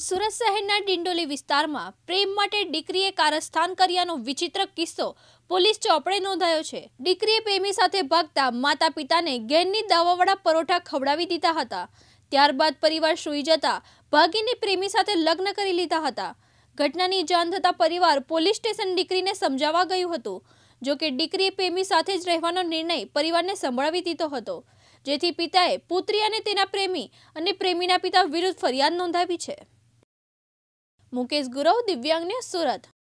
સુરત શહેરના ડિંડોલી વિસ્તારમાં પ્રેમ માટે દીકરીએ કારસ્થાન કર્યાનો વિચિત્ર કિસ્સો પોલીસ ચોપડે નોંધાયો છે દીકરીએ પ્રેમી સાથે ભાગતા માતા પિતાને ઘેરની દાવાવાળા પરોઠા ખવડાવી દીધા હતા ત્યારબાદ પરિવાર સૂઈ જતા ભાગીને પ્રેમી સાથે લગ્ન કરી લીધા હતા ઘટનાની જાણ થતાં પરિવાર પોલીસ સ્ટેશન દીકરીને સમજાવવા ગયું હતું જોકે કે દીકરીએ પ્રેમી સાથે જ રહેવાનો નિર્ણય પરિવારને સંભળાવી દીધો હતો જેથી પિતાએ પુત્રી અને તેના પ્રેમી અને પ્રેમીના પિતા વિરુદ્ધ ફરિયાદ નોંધાવી છે મુકેશ ગુરવ દિવ્યાંગને સુરત